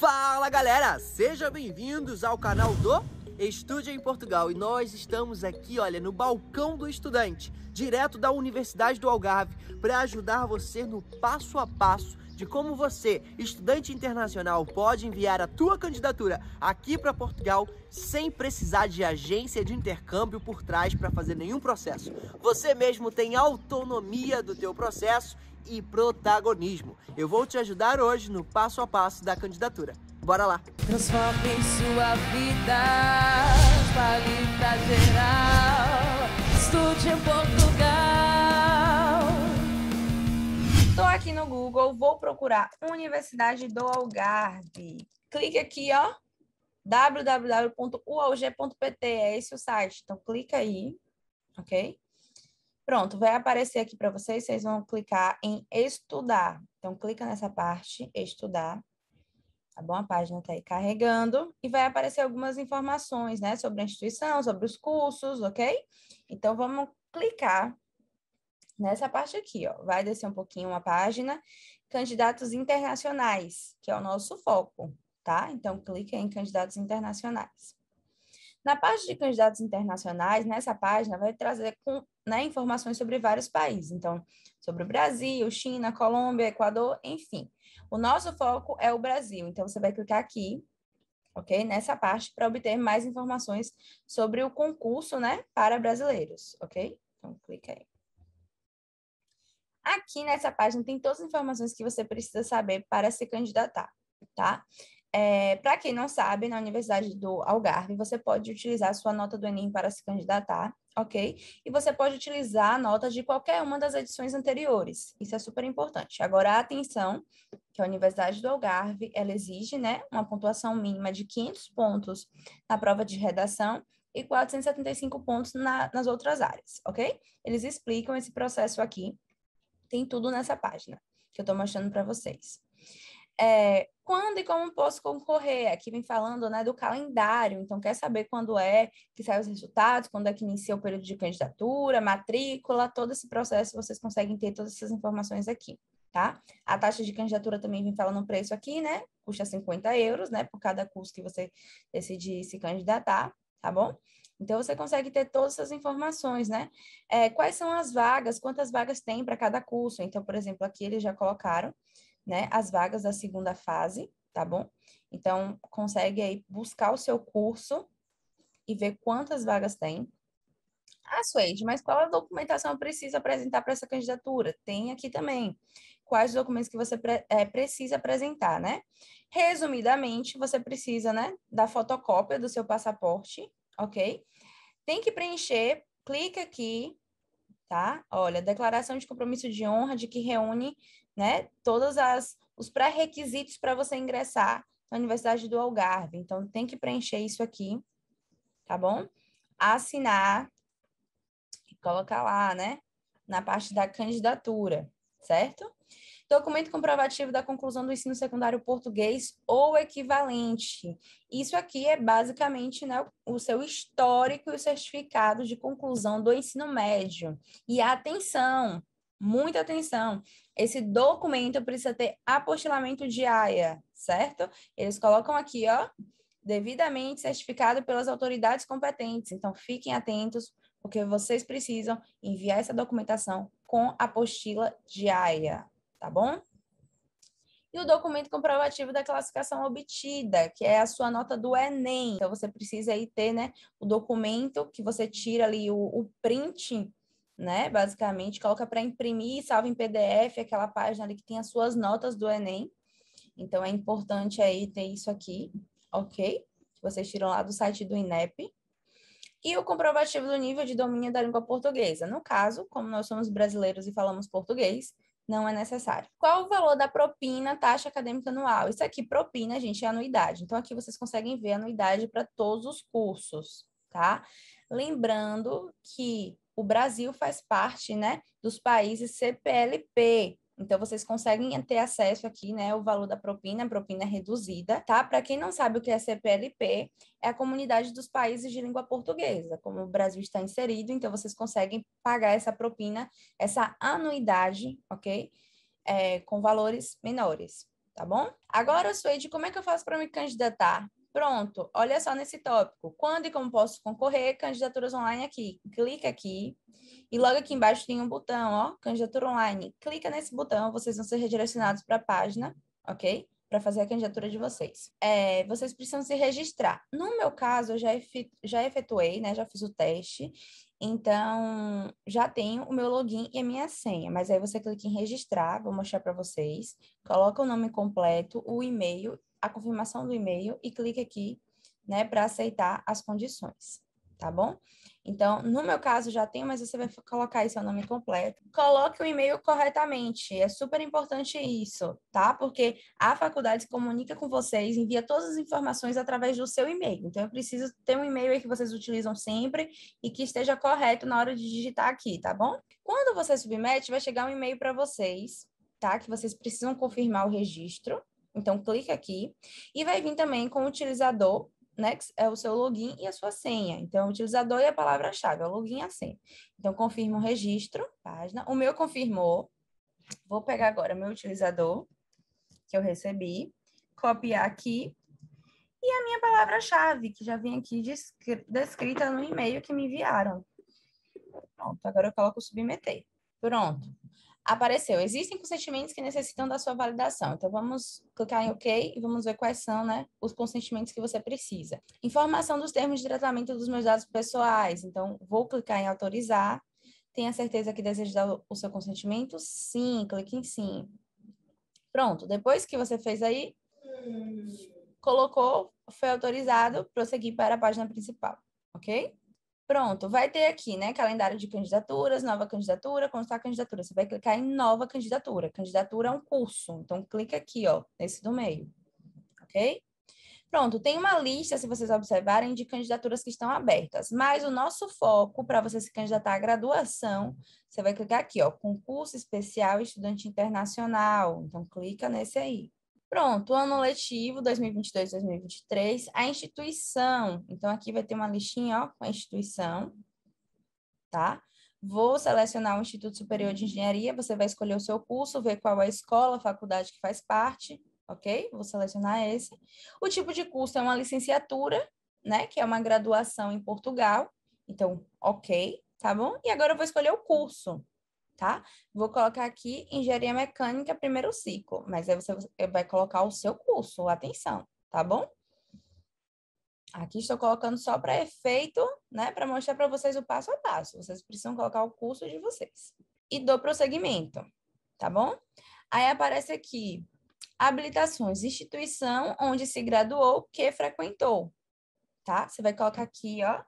Fala galera, sejam bem-vindos ao canal do Estúdio em Portugal e nós estamos aqui, olha, no balcão do estudante, direto da Universidade do Algarve, para ajudar você no passo a passo de como você, estudante internacional, pode enviar a tua candidatura aqui para Portugal sem precisar de agência de intercâmbio por trás para fazer nenhum processo. Você mesmo tem autonomia do teu processo e protagonismo. Eu vou te ajudar hoje no passo a passo da candidatura. Bora lá! Transforme sua vida, vale geral, estude em Portugal. Estou aqui no Google, vou procurar Universidade do Algarve. Clique aqui, ó, www.ualg.pt, é esse o site. Então, clica aí, ok? Pronto, vai aparecer aqui para vocês, vocês vão clicar em estudar. Então, clica nessa parte, estudar. Tá bom? A página está aí carregando e vai aparecer algumas informações, né? Sobre a instituição, sobre os cursos, ok? Então, vamos clicar nessa parte aqui, ó. Vai descer um pouquinho uma página. Candidatos internacionais, que é o nosso foco, tá? Então, clica em candidatos internacionais. Na parte de candidatos internacionais, nessa página vai trazer com, né, informações sobre vários países, então, sobre o Brasil, China, Colômbia, Equador, enfim. O nosso foco é o Brasil, então você vai clicar aqui, ok? Nessa parte para obter mais informações sobre o concurso, né, para brasileiros, ok? Então, clica aí. Aqui nessa página tem todas as informações que você precisa saber para se candidatar, tá? É, para quem não sabe, na Universidade do Algarve, você pode utilizar a sua nota do Enem para se candidatar, ok? E você pode utilizar a nota de qualquer uma das edições anteriores. Isso é super importante. Agora, atenção, que a Universidade do Algarve, ela exige né, uma pontuação mínima de 500 pontos na prova de redação e 475 pontos na, nas outras áreas, ok? Eles explicam esse processo aqui. Tem tudo nessa página que eu estou mostrando para vocês é, quando e como posso concorrer? Aqui vem falando né, do calendário, então quer saber quando é que saem os resultados, quando é que inicia o período de candidatura, matrícula, todo esse processo vocês conseguem ter todas essas informações aqui, tá? A taxa de candidatura também vem falando um preço aqui, né? Custa 50 euros, né? Por cada curso que você decide se candidatar, tá bom? Então, você consegue ter todas essas informações, né? É, quais são as vagas, quantas vagas tem para cada curso? Então, por exemplo, aqui eles já colocaram né, as vagas da segunda fase, tá bom? Então, consegue aí buscar o seu curso e ver quantas vagas tem. Ah, Suede, mas qual a documentação precisa apresentar para essa candidatura? Tem aqui também. Quais documentos que você pre é, precisa apresentar, né? Resumidamente, você precisa, né, da fotocópia do seu passaporte, ok? Tem que preencher, clica aqui tá? Olha, declaração de compromisso de honra de que reúne, né, todas as os pré-requisitos para você ingressar na Universidade do Algarve. Então tem que preencher isso aqui, tá bom? Assinar e colocar lá, né, na parte da candidatura, certo? documento comprovativo da conclusão do ensino secundário português ou equivalente. Isso aqui é basicamente né, o seu histórico e o certificado de conclusão do ensino médio. E atenção, muita atenção, esse documento precisa ter apostilamento de AIA, certo? Eles colocam aqui, ó, devidamente certificado pelas autoridades competentes. Então, fiquem atentos, porque vocês precisam enviar essa documentação com apostila de AIA tá bom? E o documento comprovativo da classificação obtida, que é a sua nota do Enem. Então, você precisa aí ter, né, o documento que você tira ali o, o print, né, basicamente, coloca para imprimir, salva em PDF, aquela página ali que tem as suas notas do Enem. Então, é importante aí ter isso aqui, ok? Que vocês tiram lá do site do INEP e o comprovativo do nível de domínio da língua portuguesa. No caso, como nós somos brasileiros e falamos português, não é necessário. Qual o valor da propina, taxa acadêmica anual? Isso aqui, propina, gente, é anuidade. Então, aqui vocês conseguem ver anuidade para todos os cursos, tá? Lembrando que o Brasil faz parte, né, dos países CPLP, então, vocês conseguem ter acesso aqui, né, o valor da propina, propina é reduzida, tá? Para quem não sabe o que é CPLP, é a comunidade dos países de língua portuguesa. Como o Brasil está inserido, então vocês conseguem pagar essa propina, essa anuidade, ok? É, com valores menores, tá bom? Agora, Suede, como é que eu faço para me candidatar? Pronto, olha só nesse tópico. Quando e como posso concorrer? Candidaturas online aqui. Clica aqui. E logo aqui embaixo tem um botão, ó, candidatura online. Clica nesse botão, vocês vão ser redirecionados para a página, ok? Para fazer a candidatura de vocês. É, vocês precisam se registrar. No meu caso, eu já, já efetuei, né? Já fiz o teste. Então, já tenho o meu login e a minha senha, mas aí você clica em registrar, vou mostrar para vocês, coloca o nome completo, o e-mail a confirmação do e-mail e clique aqui, né, para aceitar as condições, tá bom? Então, no meu caso já tem, mas você vai colocar aí seu nome completo. Coloque o e-mail corretamente, é super importante isso, tá? Porque a faculdade se comunica com vocês, envia todas as informações através do seu e-mail. Então, eu preciso ter um e-mail aí que vocês utilizam sempre e que esteja correto na hora de digitar aqui, tá bom? Quando você submete, vai chegar um e-mail para vocês, tá? Que vocês precisam confirmar o registro. Então, clique aqui e vai vir também com o utilizador, né, que é o seu login e a sua senha. Então, é o utilizador e a palavra-chave, é o login e a senha. Então, confirma o registro, página. O meu confirmou. Vou pegar agora meu utilizador, que eu recebi, copiar aqui. E a minha palavra-chave, que já vem aqui descrita no e-mail que me enviaram. Pronto, agora eu coloco submeter. Pronto apareceu. Existem consentimentos que necessitam da sua validação. Então vamos clicar em OK e vamos ver quais são, né, os consentimentos que você precisa. Informação dos termos de tratamento dos meus dados pessoais. Então vou clicar em autorizar. Tenha certeza que deseja dar o seu consentimento? Sim, clique em sim. Pronto, depois que você fez aí, colocou, foi autorizado, prosseguir para a página principal, ok? Pronto, vai ter aqui, né? Calendário de candidaturas, nova candidatura, constar candidatura. Você vai clicar em nova candidatura. Candidatura é um curso. Então, clica aqui, ó, nesse do meio. Ok? Pronto, tem uma lista, se vocês observarem, de candidaturas que estão abertas. Mas o nosso foco para você se candidatar à graduação, você vai clicar aqui, ó, concurso especial estudante internacional. Então, clica nesse aí. Pronto, ano letivo 2022-2023, a instituição. Então, aqui vai ter uma listinha ó, com a instituição, tá? Vou selecionar o Instituto Superior de Engenharia, você vai escolher o seu curso, ver qual é a escola, a faculdade que faz parte, ok? Vou selecionar esse. O tipo de curso é uma licenciatura, né? Que é uma graduação em Portugal. Então, ok, tá bom? E agora eu vou escolher o curso tá? Vou colocar aqui engenharia mecânica, primeiro ciclo, mas aí você vai colocar o seu curso, atenção, tá bom? Aqui estou colocando só para efeito, né, para mostrar para vocês o passo a passo. Vocês precisam colocar o curso de vocês. E dou prosseguimento, tá bom? Aí aparece aqui habilitações, instituição onde se graduou, que frequentou, tá? Você vai colocar aqui, ó,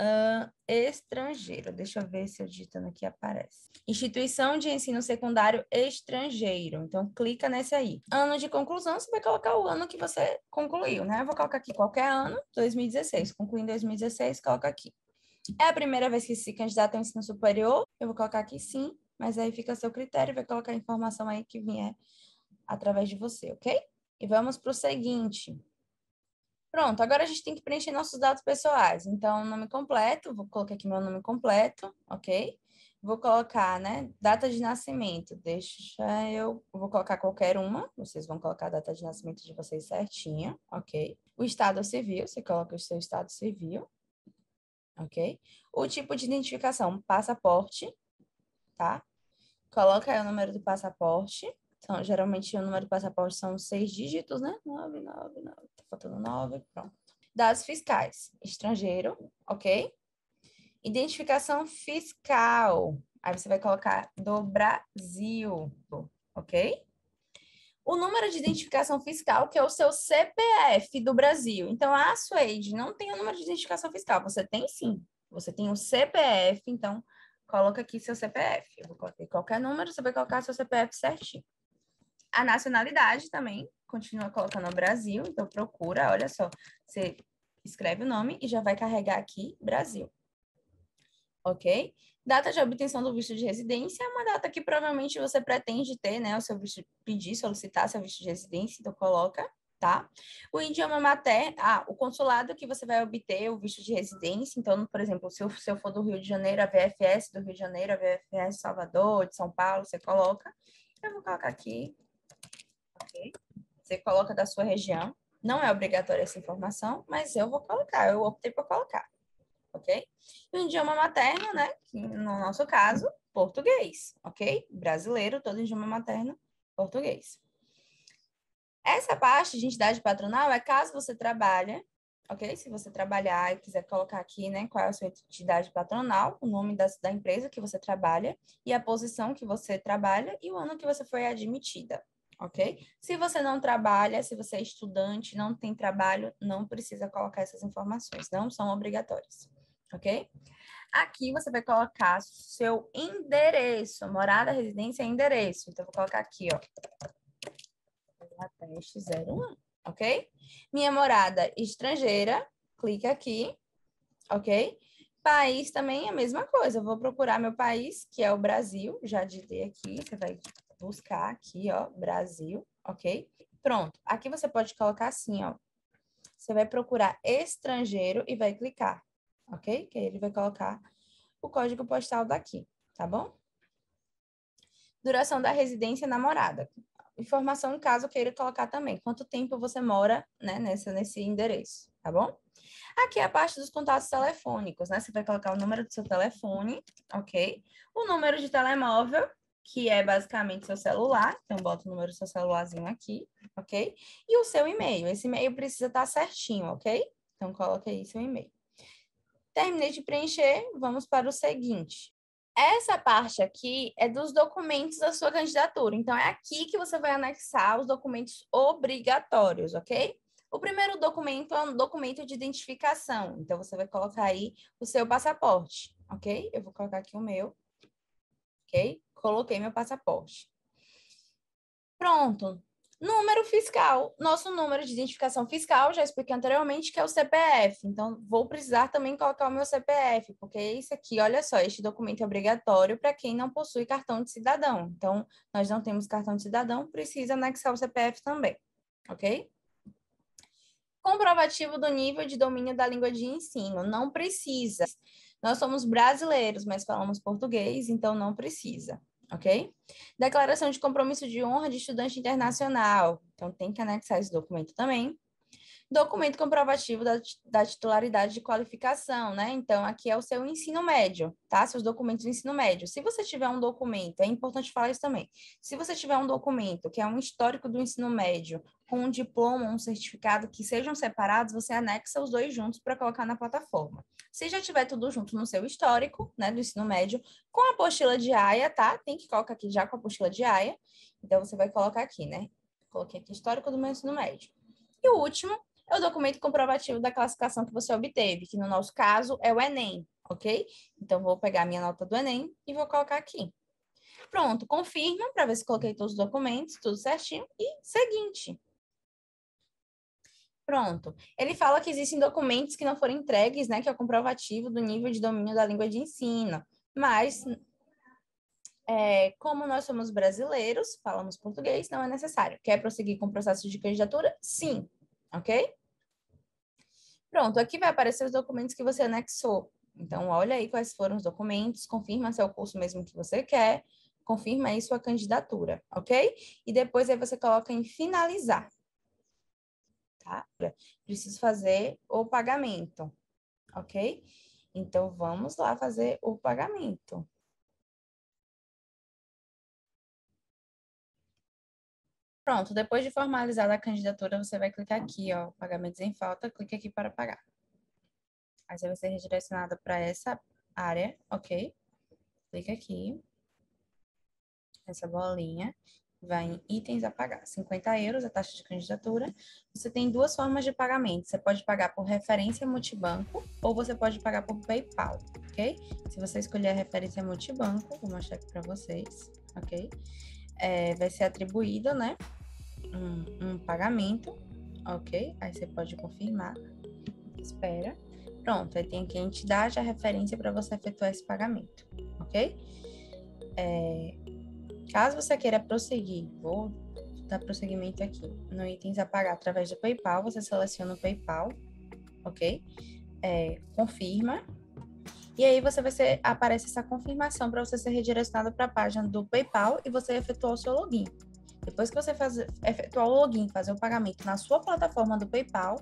uh, estrangeiro. Deixa eu ver se eu digitando aqui aparece. Instituição de ensino secundário estrangeiro. Então, clica nesse aí. Ano de conclusão, você vai colocar o ano que você concluiu, né? Eu vou colocar aqui qualquer ano, 2016. Concluí em 2016, coloca aqui. É a primeira vez que se candidata ao ensino superior? Eu vou colocar aqui sim, mas aí fica a seu critério, vai colocar a informação aí que vier através de você, ok? E vamos para o seguinte. Pronto, agora a gente tem que preencher nossos dados pessoais. Então, nome completo, vou colocar aqui meu nome completo, ok? Vou colocar, né, data de nascimento. Deixa eu, vou colocar qualquer uma. Vocês vão colocar a data de nascimento de vocês certinha, ok? O estado civil, você coloca o seu estado civil, ok? O tipo de identificação, passaporte, tá? Coloca aí o número do passaporte, então, geralmente o número de passaporte são seis dígitos, né? Nove, nove, nove. Tá faltando nove, pronto. Dados fiscais. Estrangeiro, ok? Identificação fiscal. Aí você vai colocar do Brasil, ok? O número de identificação fiscal, que é o seu CPF do Brasil. Então, a Suede não tem o número de identificação fiscal. Você tem sim. Você tem o CPF, então coloca aqui seu CPF. Eu vou colocar qualquer número, você vai colocar seu CPF certinho a nacionalidade também, continua colocando o Brasil, então procura, olha só, você escreve o nome e já vai carregar aqui Brasil. Ok? Data de obtenção do visto de residência é uma data que provavelmente você pretende ter, né? O seu visto, pedir, solicitar seu visto de residência, então coloca, tá? O idioma materno, ah, o consulado que você vai obter o visto de residência, então, por exemplo, se eu, se eu for do Rio de Janeiro, a VFS do Rio de Janeiro, a VFS Salvador, de São Paulo, você coloca. Eu vou colocar aqui você coloca da sua região. Não é obrigatória essa informação, mas eu vou colocar, eu optei por colocar, ok? E um idioma materno, né? No nosso caso, português, ok? Brasileiro, todo idioma materno, português. Essa parte de entidade patronal é caso você trabalhe, ok? Se você trabalhar e quiser colocar aqui, né, qual é a sua entidade patronal, o nome da, da empresa que você trabalha e a posição que você trabalha e o ano que você foi admitida, ok? Se você não trabalha, se você é estudante, não tem trabalho, não precisa colocar essas informações, não são obrigatórias, ok? Aqui você vai colocar seu endereço, morada, residência e endereço. Então, vou colocar aqui, ó. Budapeste 01, ok? Minha morada estrangeira, clica aqui, ok? País também é a mesma coisa. Eu vou procurar meu país, que é o Brasil, já digitei aqui, você vai buscar aqui, ó, Brasil, ok? Pronto. Aqui você pode colocar assim, ó. Você vai procurar estrangeiro e vai clicar, ok? Que aí ele vai colocar o código postal daqui, tá bom? Duração da residência namorada. Informação caso queira colocar também. Quanto tempo você mora né, nessa, nesse endereço, tá bom? Aqui é a parte dos contatos telefônicos, né? Você vai colocar o número do seu telefone, ok? O número de telemóvel que é basicamente seu celular, então bota o número do seu celularzinho aqui, ok? E o seu e-mail. Esse e-mail precisa estar tá certinho, ok? Então coloque aí seu e-mail. Terminei de preencher, vamos para o seguinte. Essa parte aqui é dos documentos da sua candidatura. Então, é aqui que você vai anexar os documentos obrigatórios, ok? O primeiro documento é um documento de identificação. Então, você vai colocar aí o seu passaporte, ok? Eu vou colocar aqui o meu, ok? coloquei meu passaporte. Pronto. Número fiscal. Nosso número de identificação fiscal, já expliquei anteriormente, que é o CPF. Então, vou precisar também colocar o meu CPF, porque esse aqui, olha só, este documento é obrigatório para quem não possui cartão de cidadão. Então, nós não temos cartão de cidadão, precisa anexar o CPF também, ok? Comprovativo do nível de domínio da língua de ensino. Não precisa. Nós somos brasileiros, mas falamos português, então não precisa ok? Declaração de compromisso de honra de estudante internacional. Então, tem que anexar esse documento também. Documento comprovativo da, da titularidade de qualificação, né? Então, aqui é o seu ensino médio, tá? Seus documentos de ensino médio. Se você tiver um documento, é importante falar isso também. Se você tiver um documento que é um histórico do ensino médio com um diploma, um certificado que sejam separados, você anexa os dois juntos para colocar na plataforma. Se já tiver tudo junto no seu histórico, né, do ensino médio, com a apostila de AIA, tá? Tem que colocar aqui já com a apostila de AIA. Então você vai colocar aqui, né? Coloquei aqui histórico do meu ensino médio. E o último é o documento comprovativo da classificação que você obteve, que no nosso caso é o ENEM, ok? Então vou pegar a minha nota do ENEM e vou colocar aqui. Pronto, confirma para ver se coloquei todos os documentos, tudo certinho. E seguinte, Pronto. Ele fala que existem documentos que não foram entregues, né, que é o comprovativo do nível de domínio da língua de ensino. Mas, é, como nós somos brasileiros, falamos português, não é necessário. Quer prosseguir com o processo de candidatura? Sim. Ok? Pronto, aqui vai aparecer os documentos que você anexou. Então, olha aí quais foram os documentos, confirma se é o curso mesmo que você quer, confirma aí sua candidatura, ok? E depois aí você coloca em finalizar tá? Preciso fazer o pagamento, ok? Então, vamos lá fazer o pagamento. Pronto, depois de formalizar a candidatura, você vai clicar aqui, ó, pagamentos em falta, clique aqui para pagar. Aí você vai ser redirecionado para essa área, ok? Clica aqui, essa bolinha vai em itens a pagar. 50 euros a taxa de candidatura. Você tem duas formas de pagamento. Você pode pagar por referência multibanco ou você pode pagar por PayPal, ok? Se você escolher a referência multibanco, vou mostrar aqui para vocês, ok? É, vai ser atribuída, né? Um, um pagamento, ok? Aí você pode confirmar. Espera. Pronto, aí tem aqui a entidade, a referência para você efetuar esse pagamento, ok? É, Caso você queira prosseguir, vou dar prosseguimento aqui. No itens a pagar através do PayPal, você seleciona o PayPal, ok? É, confirma. E aí você vai ser, aparece essa confirmação para você ser redirecionado para a página do PayPal e você efetuar o seu login. Depois que você faz, efetuar o login, fazer o pagamento na sua plataforma do PayPal,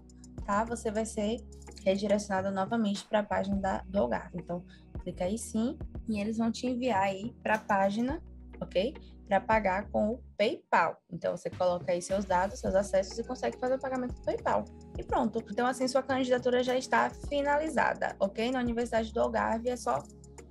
tá? Você vai ser redirecionado novamente para a página da, do hogar. Então, clica aí sim e eles vão te enviar aí para a página ok? Para pagar com o PayPal. Então você coloca aí seus dados, seus acessos e consegue fazer o pagamento do PayPal. E pronto. Então assim sua candidatura já está finalizada, ok? Na Universidade do Algarve é só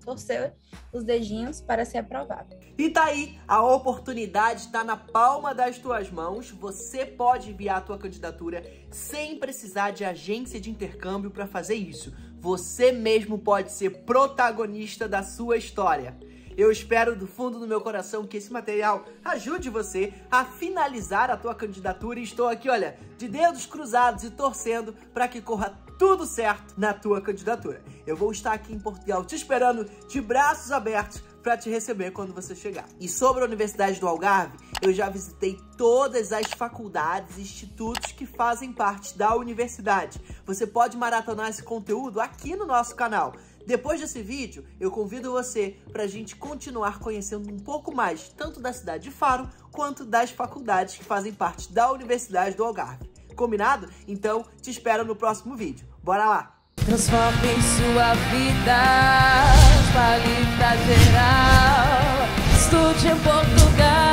torcer os dedinhos para ser aprovado. E tá aí, a oportunidade está na palma das tuas mãos. Você pode enviar a tua candidatura sem precisar de agência de intercâmbio para fazer isso. Você mesmo pode ser protagonista da sua história. Eu espero do fundo do meu coração que esse material ajude você a finalizar a tua candidatura e estou aqui, olha, de dedos cruzados e torcendo para que corra tudo certo na tua candidatura. Eu vou estar aqui em Portugal te esperando de braços abertos para te receber quando você chegar. E sobre a Universidade do Algarve, eu já visitei todas as faculdades e institutos que fazem parte da universidade. Você pode maratonar esse conteúdo aqui no nosso canal. Depois desse vídeo, eu convido você para a gente continuar conhecendo um pouco mais tanto da cidade de Faro quanto das faculdades que fazem parte da Universidade do Algarve. Combinado? Então, te espero no próximo vídeo. Bora lá! Transforme sua vida, valida geral, estude em Portugal.